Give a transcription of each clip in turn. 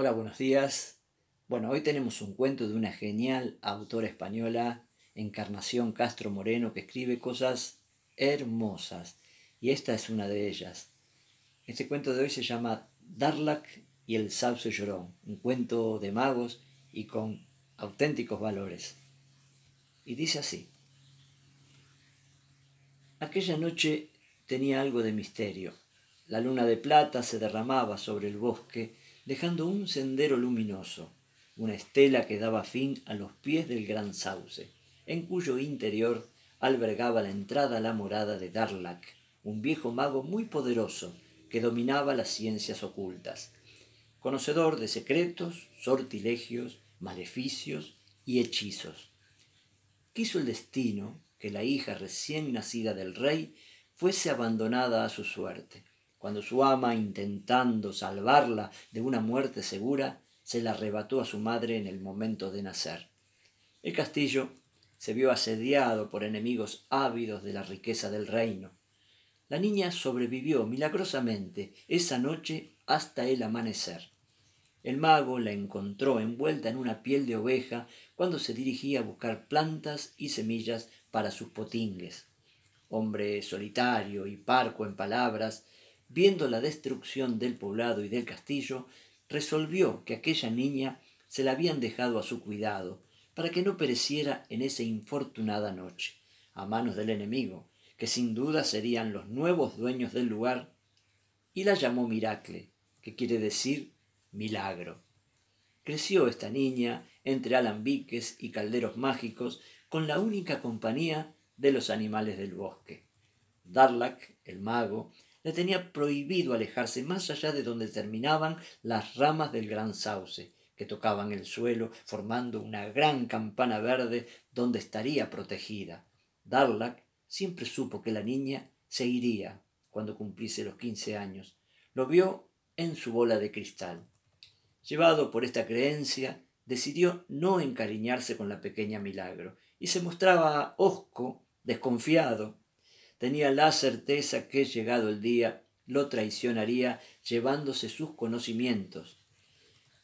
Hola, buenos días. Bueno, hoy tenemos un cuento de una genial autora española, Encarnación Castro Moreno, que escribe cosas hermosas. Y esta es una de ellas. Este cuento de hoy se llama darlac y el salso Llorón, un cuento de magos y con auténticos valores. Y dice así. Aquella noche tenía algo de misterio. La luna de plata se derramaba sobre el bosque, dejando un sendero luminoso, una estela que daba fin a los pies del gran sauce, en cuyo interior albergaba la entrada a la morada de Darlac, un viejo mago muy poderoso que dominaba las ciencias ocultas, conocedor de secretos, sortilegios, maleficios y hechizos. Quiso el destino que la hija recién nacida del rey fuese abandonada a su suerte, cuando su ama, intentando salvarla de una muerte segura, se la arrebató a su madre en el momento de nacer. El castillo se vio asediado por enemigos ávidos de la riqueza del reino. La niña sobrevivió milagrosamente esa noche hasta el amanecer. El mago la encontró envuelta en una piel de oveja cuando se dirigía a buscar plantas y semillas para sus potingues. Hombre solitario y parco en palabras, viendo la destrucción del poblado y del castillo, resolvió que aquella niña se la habían dejado a su cuidado, para que no pereciera en esa infortunada noche, a manos del enemigo, que sin duda serían los nuevos dueños del lugar, y la llamó Miracle, que quiere decir milagro. Creció esta niña entre alambiques y calderos mágicos con la única compañía de los animales del bosque. Darlac, el mago, le tenía prohibido alejarse más allá de donde terminaban las ramas del gran sauce, que tocaban el suelo, formando una gran campana verde donde estaría protegida. Darlak siempre supo que la niña se iría cuando cumpliese los quince años. Lo vio en su bola de cristal. Llevado por esta creencia, decidió no encariñarse con la pequeña Milagro y se mostraba hosco, desconfiado, Tenía la certeza que, llegado el día, lo traicionaría llevándose sus conocimientos.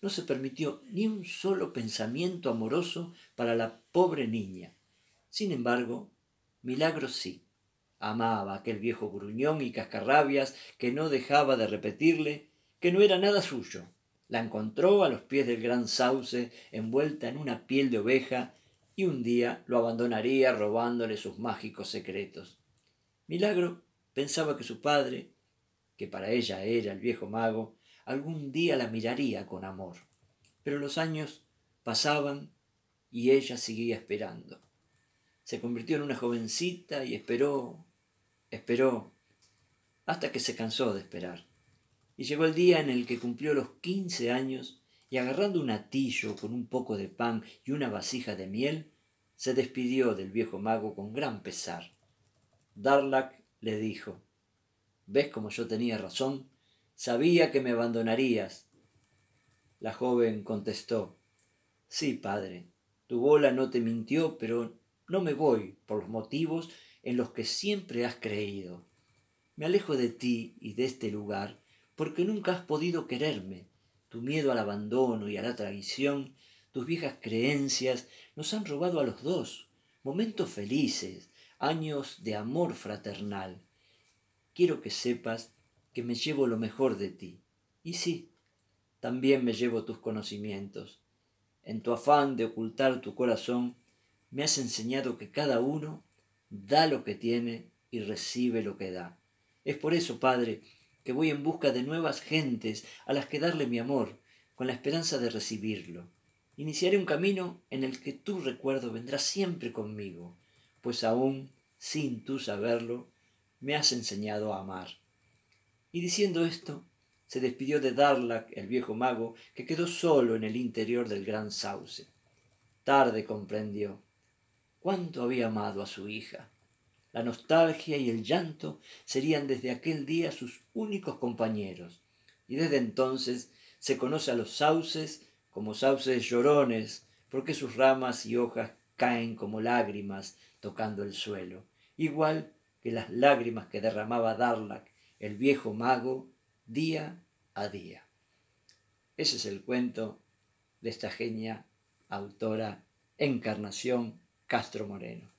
No se permitió ni un solo pensamiento amoroso para la pobre niña. Sin embargo, milagro sí. Amaba aquel viejo gruñón y cascarrabias que no dejaba de repetirle que no era nada suyo. La encontró a los pies del gran sauce, envuelta en una piel de oveja, y un día lo abandonaría robándole sus mágicos secretos. Milagro pensaba que su padre, que para ella era el viejo mago, algún día la miraría con amor. Pero los años pasaban y ella seguía esperando. Se convirtió en una jovencita y esperó, esperó, hasta que se cansó de esperar. Y llegó el día en el que cumplió los quince años y agarrando un atillo con un poco de pan y una vasija de miel, se despidió del viejo mago con gran pesar. Darlak le dijo, ¿ves como yo tenía razón? Sabía que me abandonarías. La joven contestó, sí, padre, tu bola no te mintió, pero no me voy por los motivos en los que siempre has creído. Me alejo de ti y de este lugar porque nunca has podido quererme. Tu miedo al abandono y a la traición, tus viejas creencias, nos han robado a los dos momentos felices, años de amor fraternal. Quiero que sepas que me llevo lo mejor de ti. Y sí, también me llevo tus conocimientos. En tu afán de ocultar tu corazón, me has enseñado que cada uno da lo que tiene y recibe lo que da. Es por eso, Padre, que voy en busca de nuevas gentes a las que darle mi amor, con la esperanza de recibirlo. Iniciaré un camino en el que tu recuerdo vendrá siempre conmigo, pues aún sin tú saberlo, me has enseñado a amar. Y diciendo esto, se despidió de Darlac, el viejo mago, que quedó solo en el interior del gran sauce. Tarde comprendió cuánto había amado a su hija. La nostalgia y el llanto serían desde aquel día sus únicos compañeros, y desde entonces se conoce a los sauces como sauces llorones, porque sus ramas y hojas caen como lágrimas tocando el suelo igual que las lágrimas que derramaba Darlac, el viejo mago, día a día. Ese es el cuento de esta genia autora Encarnación Castro Moreno.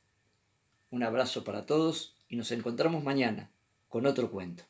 Un abrazo para todos y nos encontramos mañana con otro cuento.